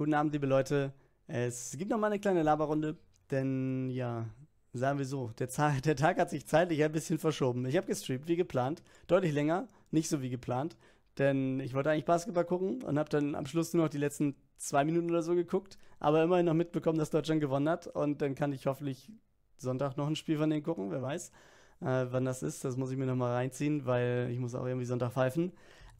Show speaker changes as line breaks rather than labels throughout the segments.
Guten Abend, liebe Leute. Es gibt noch mal eine kleine Laberrunde, denn ja, sagen wir so, der, der, Tag hat sich zeitlich ein bisschen verschoben. Ich habe gestreamt, wie geplant, deutlich länger, nicht so wie geplant, denn ich wollte eigentlich Basketball gucken und habe dann am Schluss nur noch die letzten zwei Minuten oder so geguckt, aber immerhin noch mitbekommen, dass Deutschland gewonnen hat und dann kann ich hoffentlich Sonntag noch ein Spiel von denen gucken, wer weiß. Äh, wann das ist, das muss ich mir nochmal reinziehen, weil ich muss auch irgendwie Sonntag pfeifen.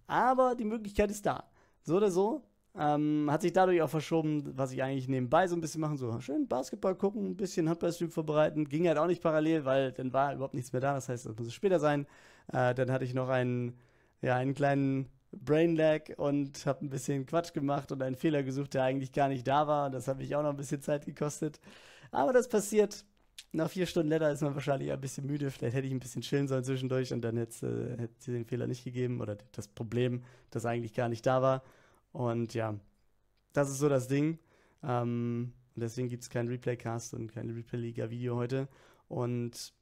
Aber die Möglichkeit ist da. So oder so, ähm, hat sich dadurch auch verschoben, was ich eigentlich nebenbei so ein bisschen machen, so schön Basketball gucken, ein bisschen Handballstream vorbereiten. Ging halt auch nicht parallel, weil dann war überhaupt nichts mehr da. Das heißt, das muss später sein. Äh, dann hatte ich noch einen, ja, einen kleinen Brain Lag und habe ein bisschen Quatsch gemacht und einen Fehler gesucht, der eigentlich gar nicht da war. Das hat mich auch noch ein bisschen Zeit gekostet. Aber das passiert. Nach vier Stunden Letter ist man wahrscheinlich ein bisschen müde. Vielleicht hätte ich ein bisschen chillen sollen zwischendurch und dann hätte es äh, den Fehler nicht gegeben oder das Problem, das eigentlich gar nicht da war. Und ja, das ist so das Ding. Ähm, deswegen gibt es keinen Replaycast und keine Replay-Liga-Video heute. Und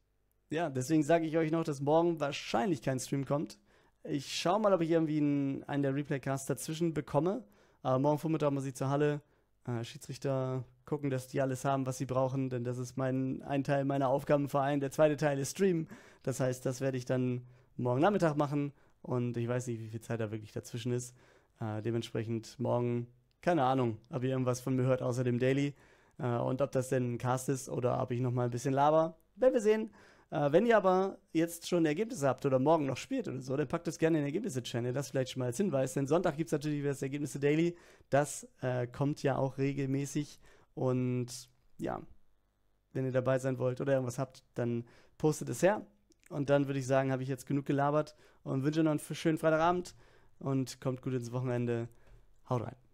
ja, deswegen sage ich euch noch, dass morgen wahrscheinlich kein Stream kommt. Ich schaue mal, ob ich irgendwie einen, einen der Replay-Casts dazwischen bekomme. Aber morgen Vormittag muss ich zur Halle. Äh, Schiedsrichter gucken, dass die alles haben, was sie brauchen, denn das ist mein ein Teil meiner Aufgabenverein. Der zweite Teil ist Stream. Das heißt, das werde ich dann morgen Nachmittag machen und ich weiß nicht, wie viel Zeit da wirklich dazwischen ist. Äh, dementsprechend morgen, keine Ahnung, ob ihr irgendwas von mir hört außer dem Daily äh, und ob das denn ein Cast ist oder ob ich nochmal ein bisschen laber, werden wir sehen. Äh, wenn ihr aber jetzt schon Ergebnisse habt oder morgen noch spielt oder so, dann packt es gerne in den Ergebnisse-Channel, das vielleicht schon mal als Hinweis, denn Sonntag gibt es natürlich wieder das Ergebnisse Daily, das äh, kommt ja auch regelmäßig und ja, wenn ihr dabei sein wollt oder irgendwas habt, dann postet es her. Und dann würde ich sagen, habe ich jetzt genug gelabert und wünsche noch einen schönen Freitagabend und kommt gut ins Wochenende. Haut rein.